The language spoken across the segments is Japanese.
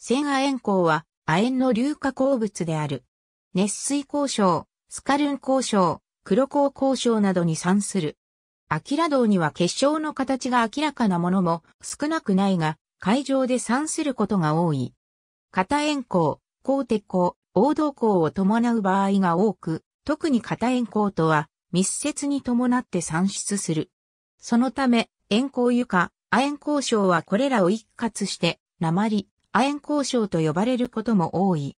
線亜塩鉱は亜鉛の硫化鉱物である。熱水鉱床、スカルン鉱床、黒鉱鉱床などに産する。アキラ銅には結晶の形が明らかなものも少なくないが、海上で産することが多い。型塩鉱、鉱鉄鉱、黄銅鉱を伴う場合が多く、特に型塩鉱とは密接に伴って産出する。そのため、塩鉱床、亜鉛鉱床はこれらを一括して、鉛、亜鉛鉱床と呼ばれることも多い。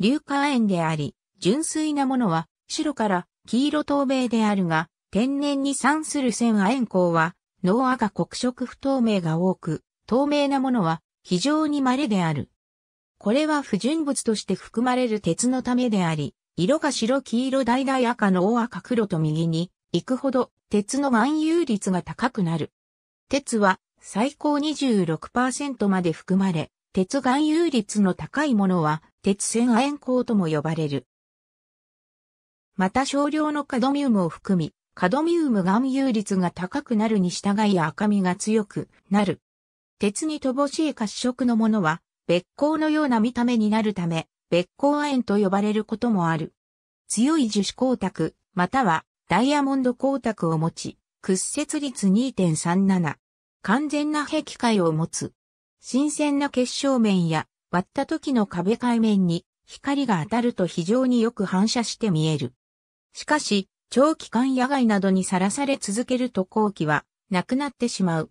硫化亜鉛であり、純粋なものは白から黄色透明であるが、天然に産する線亜鉛鉱は、脳赤黒色不透明が多く、透明なものは非常に稀である。これは不純物として含まれる鉄のためであり、色が白黄色大々赤の大赤黒と右に行くほど鉄の含有率が高くなる。鉄は最高26%まで含まれ、鉄含有率の高いものは、鉄線亜鉛鋼とも呼ばれる。また少量のカドミウムを含み、カドミウム含有率が高くなるに従い赤みが強くなる。鉄に乏しい褐色のものは、別光のような見た目になるため、別光亜鉛と呼ばれることもある。強い樹脂光沢、またはダイヤモンド光沢を持ち、屈折率2.37。完全な壁界を持つ。新鮮な結晶面や割った時の壁界面に光が当たると非常によく反射して見える。しかし、長期間野外などにさらされ続けると後期はなくなってしまう。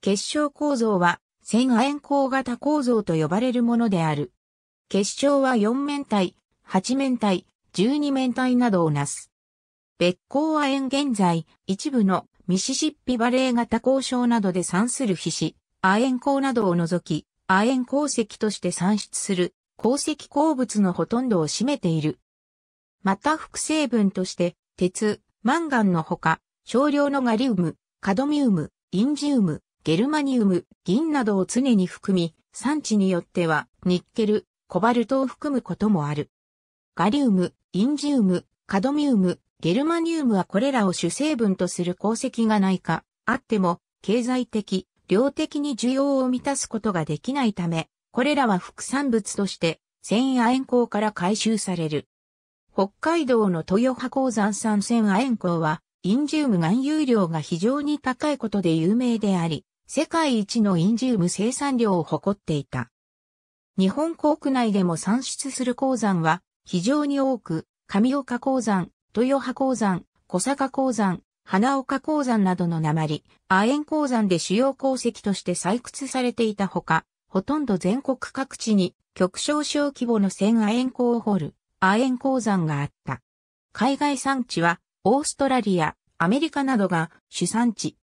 結晶構造は線亜鉛光型構造と呼ばれるものである。結晶は4面体、8面体、12面体などをなす。別光亜鉛現在、一部のミシシッピバレー型交渉などで算する皮脂、亜鉛鉱などを除き、亜鉛鉱石として産出する鉱石鉱物のほとんどを占めている。また副成分として、鉄、マンガンのほか、少量のガリウム、カドミウム、インジウム、ゲルマニウム、銀などを常に含み、産地によっては、ニッケル、コバルトを含むこともある。ガリウム、インジウム、カドミウム、ゲルマニウムはこれらを主成分とする鉱石がないか、あっても、経済的、量的に需要を満たすことができないため、これらは副産物として千亜塩鉱から回収される。北海道の豊葉鉱山産千亜塩鉱は、インジウム含有量が非常に高いことで有名であり、世界一のインジウム生産量を誇っていた。日本国内でも産出する鉱山は非常に多く、上岡鉱山、豊葉鉱山、小坂鉱山、花岡鉱山などの鉛、亜鉛鉱山で主要鉱石として採掘されていたほか、ほとんど全国各地に極小小規模の1000亜鉛鉱を掘る亜鉛鉱山があった。海外産地はオーストラリア、アメリカなどが主産地。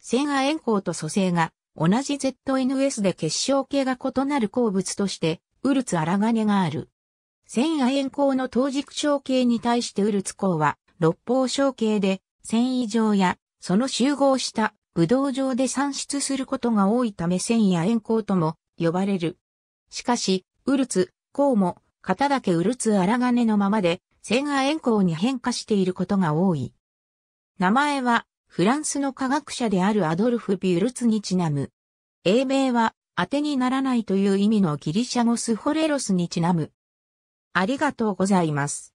千亜鉛鉱と蘇生が同じ ZNS で結晶系が異なる鉱物としてウルツ荒金がある。千亜鉛鉱の当軸小系に対してウルツ鉱は六方小系で繊維状や、その集合したブドウ状で産出することが多いため繊維や円光とも呼ばれる。しかし、ウルツ、コウも、型だけウルツ荒金のままで、線が円光に変化していることが多い。名前は、フランスの科学者であるアドルフ・ビュルツにちなむ。英名は、当てにならないという意味のギリシャ語スホレロスにちなむ。ありがとうございます。